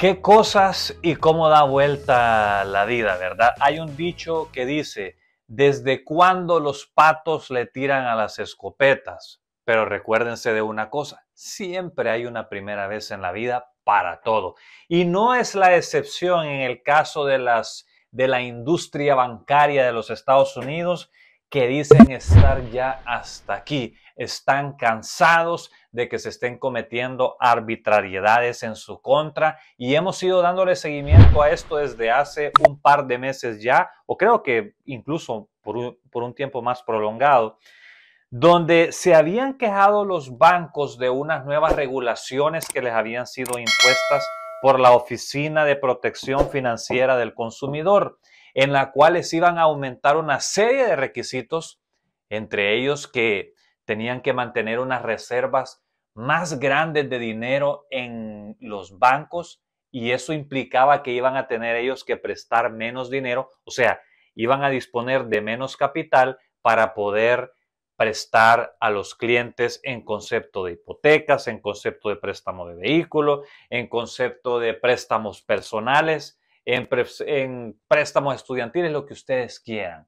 Qué cosas y cómo da vuelta la vida, ¿verdad? Hay un dicho que dice, ¿desde cuándo los patos le tiran a las escopetas? Pero recuérdense de una cosa, siempre hay una primera vez en la vida para todo. Y no es la excepción en el caso de, las, de la industria bancaria de los Estados Unidos, que dicen estar ya hasta aquí. Están cansados de que se estén cometiendo arbitrariedades en su contra y hemos ido dándole seguimiento a esto desde hace un par de meses ya, o creo que incluso por un, por un tiempo más prolongado, donde se habían quejado los bancos de unas nuevas regulaciones que les habían sido impuestas por la Oficina de Protección Financiera del Consumidor en la cual iban a aumentar una serie de requisitos, entre ellos que tenían que mantener unas reservas más grandes de dinero en los bancos y eso implicaba que iban a tener ellos que prestar menos dinero, o sea, iban a disponer de menos capital para poder prestar a los clientes en concepto de hipotecas, en concepto de préstamo de vehículo, en concepto de préstamos personales en, préstamos estudiantiles, lo que ustedes quieran.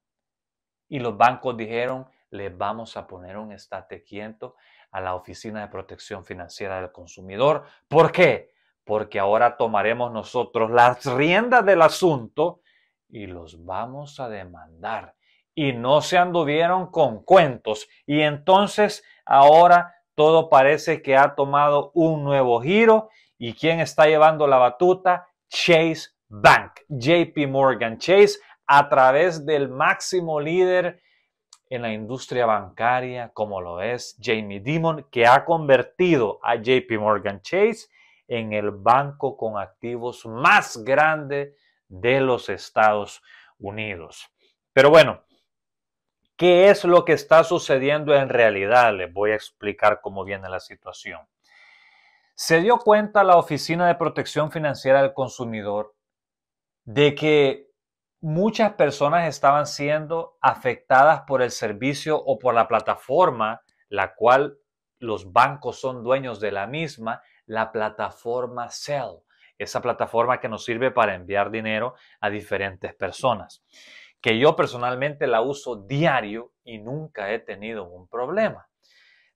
Y los bancos dijeron, les vamos a poner un estate quinto a la Oficina de Protección Financiera del Consumidor. ¿Por qué? Porque ahora tomaremos nosotros las riendas del asunto y los vamos a demandar. Y no se anduvieron con cuentos. Y entonces ahora todo parece que ha tomado un nuevo giro. ¿Y quién está llevando la batuta? Chase Bank, JP Morgan Chase, a través del máximo líder en la industria bancaria, como lo es Jamie Dimon, que ha convertido a JP Morgan Chase en el banco con activos más grande de los Estados Unidos. Pero bueno, ¿qué es lo que está sucediendo en realidad? Les voy a explicar cómo viene la situación. Se dio cuenta la Oficina de Protección Financiera del Consumidor de que muchas personas estaban siendo afectadas por el servicio o por la plataforma, la cual los bancos son dueños de la misma, la plataforma Cell, esa plataforma que nos sirve para enviar dinero a diferentes personas, que yo personalmente la uso diario y nunca he tenido un problema.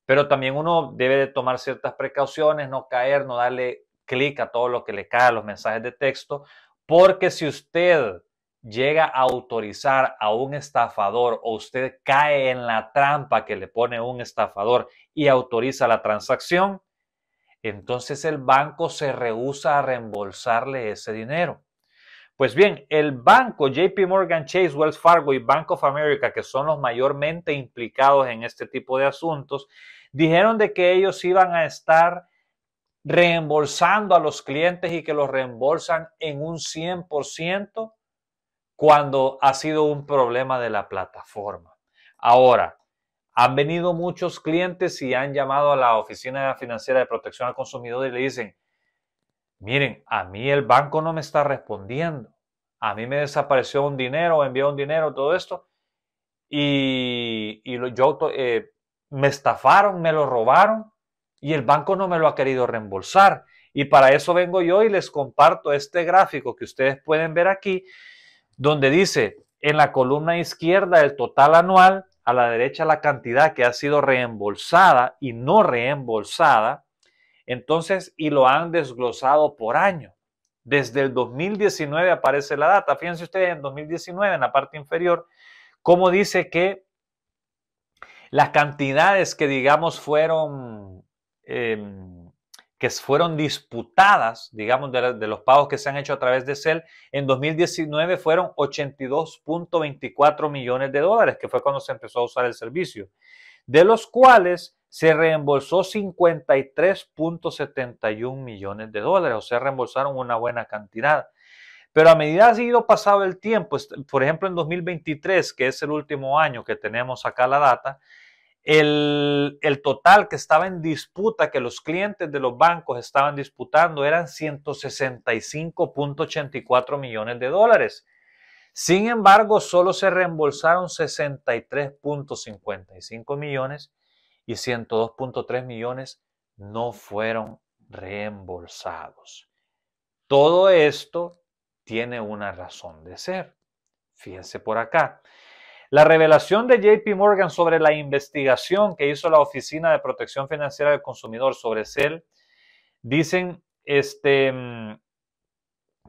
Pero también uno debe tomar ciertas precauciones, no caer, no darle clic a todo lo que le cae a los mensajes de texto, porque si usted llega a autorizar a un estafador o usted cae en la trampa que le pone un estafador y autoriza la transacción, entonces el banco se rehúsa a reembolsarle ese dinero. Pues bien, el banco JP Morgan Chase, Wells Fargo y Bank of America, que son los mayormente implicados en este tipo de asuntos, dijeron de que ellos iban a estar reembolsando a los clientes y que los reembolsan en un 100% cuando ha sido un problema de la plataforma. Ahora, han venido muchos clientes y han llamado a la Oficina Financiera de Protección al Consumidor y le dicen, miren, a mí el banco no me está respondiendo, a mí me desapareció un dinero, envió un dinero, todo esto, y, y yo, eh, me estafaron, me lo robaron, y el banco no me lo ha querido reembolsar. Y para eso vengo yo y les comparto este gráfico que ustedes pueden ver aquí, donde dice en la columna izquierda el total anual, a la derecha la cantidad que ha sido reembolsada y no reembolsada, entonces, y lo han desglosado por año. Desde el 2019 aparece la data. Fíjense ustedes en 2019, en la parte inferior, cómo dice que las cantidades que digamos fueron Em, que fueron disputadas, digamos, de, los pagos que se han hecho a través de CEL, en 2019 fueron 82.24 millones de dólares, que fue cuando se empezó a usar el servicio, de los cuales se reembolsó 53.71 millones de dólares, o sea, reembolsaron una buena cantidad. Pero a medida que ha ido pasado el tiempo, por ejemplo, en 2023, que es el último año que tenemos acá la data, el, total que estaba en disputa, que los clientes de los bancos estaban disputando, eran 165.84 millones de dólares. Sin embargo, solo se reembolsaron 63.55 millones y 102.3 millones no fueron reembolsados. Todo esto tiene una razón de ser. Fíjense por acá. La revelación de JP Morgan sobre la investigación que hizo la Oficina de Protección Financiera del Consumidor sobre CEL, dicen este, mm,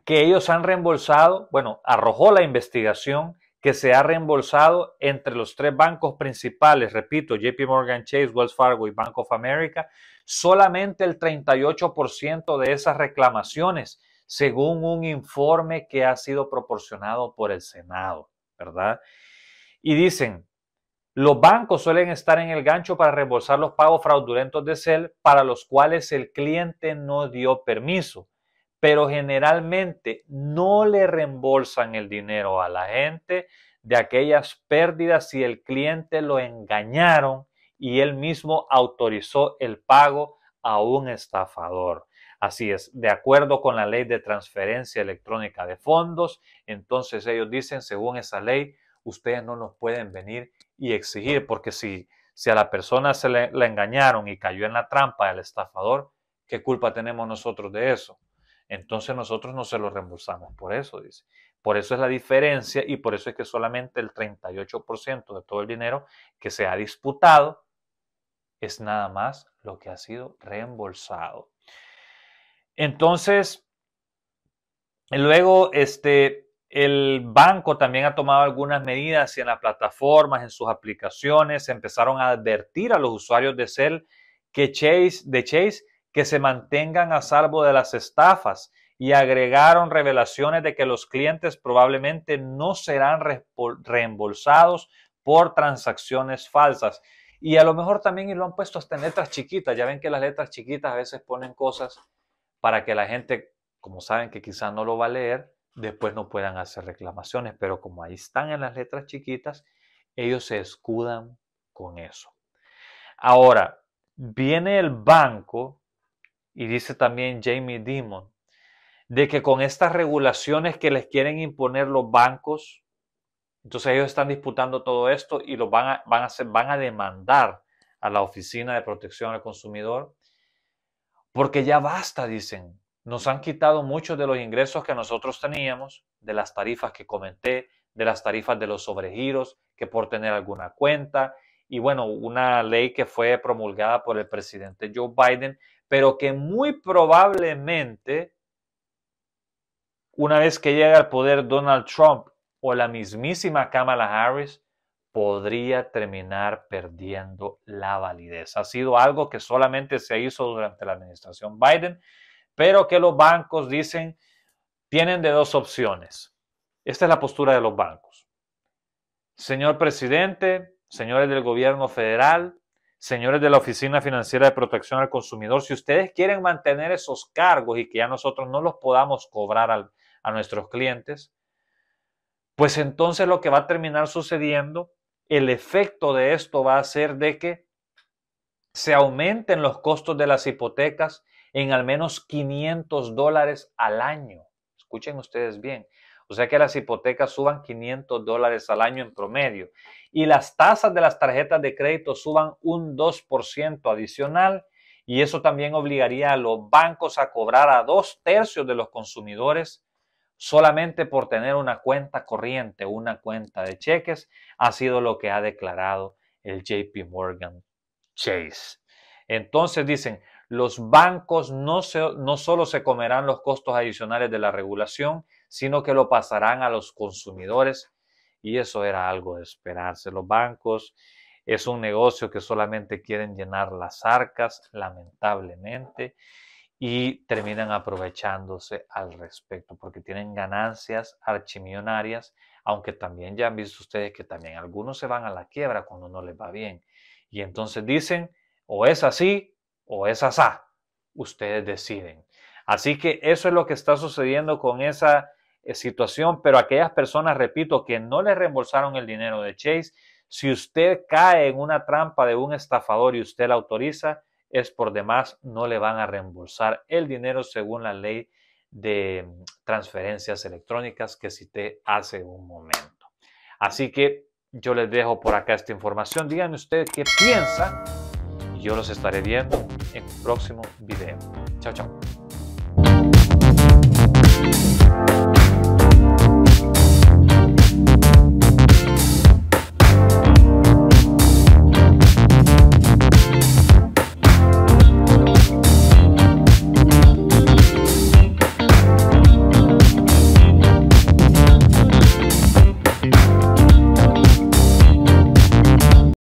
que ellos han reembolsado, bueno, arrojó la investigación que se ha reembolsado entre los tres bancos principales, repito, JP Morgan Chase, Wells Fargo y Bank of America, solamente el 38% de esas reclamaciones, según un informe que ha sido proporcionado por el Senado, ¿verdad? y dicen, los bancos suelen estar en el gancho para reembolsar los pagos fraudulentos de CEL para los cuales el cliente no dio permiso, pero generalmente no le reembolsan el dinero a la gente de aquellas pérdidas si el cliente lo engañaron y él mismo autorizó el pago a un estafador. Así es, de acuerdo con la ley de transferencia electrónica de fondos, entonces ellos dicen, según esa ley, ustedes no nos pueden venir y exigir, porque si, si a la persona se le, la engañaron y cayó en la trampa del estafador, ¿qué culpa tenemos nosotros de eso? Entonces nosotros no se lo reembolsamos por eso, dice. Por eso es la diferencia y por eso es que solamente el 38% de todo el dinero que se ha disputado es nada más lo que ha sido reembolsado. Entonces, luego, este, el banco también ha tomado algunas medidas y en las plataformas, en sus aplicaciones, empezaron a advertir a los usuarios de cel que Chase, de Chase que se mantengan a salvo de las estafas y agregaron revelaciones de que los clientes probablemente no serán reembolsados por transacciones falsas. Y a lo mejor también lo han puesto hasta en letras chiquitas. Ya ven que las letras chiquitas a veces ponen cosas para que la gente, como saben que quizás no lo va a leer, después no puedan hacer reclamaciones, pero como ahí están en las letras chiquitas, ellos se escudan con eso. Ahora, viene el banco y dice también Jamie Dimon, de que con estas regulaciones que les quieren imponer los bancos, entonces ellos están disputando todo esto y lo van a, van a, hacer, van a demandar a la Oficina de Protección al Consumidor, porque ya basta, dicen, nos han quitado muchos de los ingresos que nosotros teníamos, de las tarifas que comenté, de las tarifas de los sobregiros, que por tener alguna cuenta, y bueno, una ley que fue promulgada por el presidente Joe Biden, pero que muy probablemente, una vez que llegue al poder Donald Trump o la mismísima Kamala Harris, podría terminar perdiendo la validez. Ha sido algo que solamente se hizo durante la administración Biden pero que los bancos dicen tienen de dos opciones. Esta es la postura de los bancos. Señor presidente, señores del gobierno federal, señores de la Oficina Financiera de Protección al Consumidor, si ustedes quieren mantener esos cargos y que ya nosotros no los podamos cobrar a nuestros clientes, pues entonces lo que va a terminar sucediendo, el efecto de esto va a ser de que se aumenten los costos de las hipotecas en al menos 500 dólares al año. Escuchen ustedes bien. O sea que las hipotecas suban 500 dólares al año en promedio y las tasas de las tarjetas de crédito suban un 2% adicional y eso también obligaría a los bancos a cobrar a dos tercios de los consumidores solamente por tener una cuenta corriente, una cuenta de cheques, ha sido lo que ha declarado el JP Morgan Chase. Entonces dicen, los bancos no, solo se comerán los costos adicionales de la regulación, sino que lo pasarán a los consumidores. Y eso era algo de esperarse. Los bancos es un negocio que solamente quieren llenar las arcas, lamentablemente, y terminan aprovechándose al respecto, porque tienen ganancias archimillonarias, aunque también ya han visto ustedes que también algunos se van a la quiebra cuando no les va bien. Y entonces dicen, o es así o es asá. Ustedes deciden. Así que eso es lo que está sucediendo con esa eh, situación, pero aquellas personas, repito, que no les reembolsaron el dinero de Chase, si usted cae en una trampa de un estafador y usted la autoriza, es por demás, no le van a reembolsar el dinero según la ley de mm, transferencias electrónicas que cité hace un momento. Así que yo les dejo por acá esta información. Díganme ustedes qué piensan. Yo los estaré viendo en un próximo video. Chao, chao.